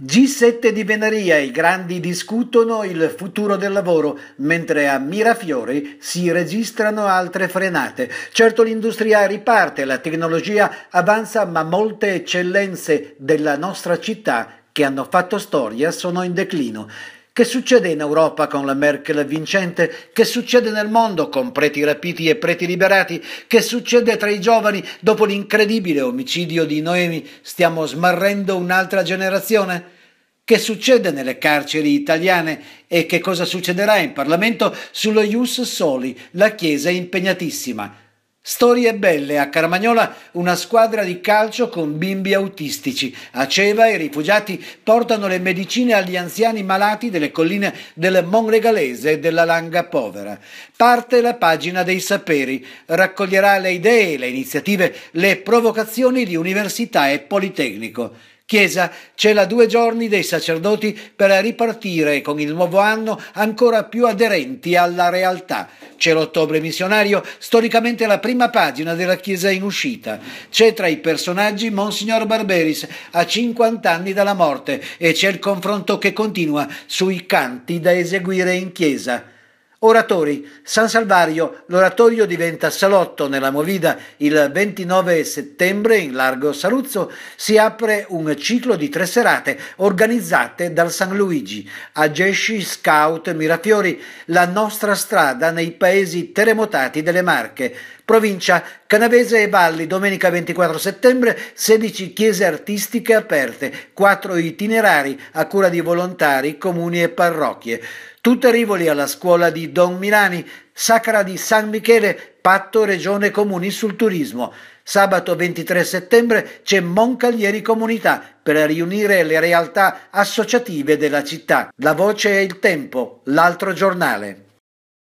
G7 di Venaria, i grandi discutono il futuro del lavoro, mentre a Mirafiori si registrano altre frenate. Certo l'industria riparte, la tecnologia avanza, ma molte eccellenze della nostra città che hanno fatto storia sono in declino. Che succede in Europa con la Merkel vincente? Che succede nel mondo con preti rapiti e preti liberati? Che succede tra i giovani dopo l'incredibile omicidio di Noemi? Stiamo smarrendo un'altra generazione? Che succede nelle carceri italiane e che cosa succederà in Parlamento sullo Ius Soli, la Chiesa è impegnatissima? Storie belle a Carmagnola, una squadra di calcio con bimbi autistici. A Ceva i rifugiati portano le medicine agli anziani malati delle colline del Monregalese e della Langa Povera. Parte la pagina dei saperi, raccoglierà le idee, le iniziative, le provocazioni di università e Politecnico. Chiesa cela due giorni dei sacerdoti per ripartire con il nuovo anno ancora più aderenti alla realtà. C'è l'ottobre missionario, storicamente la prima pagina della Chiesa in uscita. C'è tra i personaggi Monsignor Barberis, a 50 anni dalla morte, e c'è il confronto che continua sui canti da eseguire in Chiesa. Oratori. San Salvario, l'oratorio diventa salotto nella Movida. Il 29 settembre in Largo Saluzzo si apre un ciclo di tre serate organizzate dal San Luigi, A Gesci, Scout, Mirafiori, la nostra strada nei paesi terremotati delle Marche. Provincia Canavese e Valli, domenica 24 settembre, 16 chiese artistiche aperte, 4 itinerari a cura di volontari, comuni e parrocchie. Tutte Rivoli alla scuola di Don Milani, Sacra di San Michele, patto Regione Comuni sul turismo. Sabato 23 settembre c'è Moncalieri Comunità per riunire le realtà associative della città. La voce e il tempo, l'altro giornale.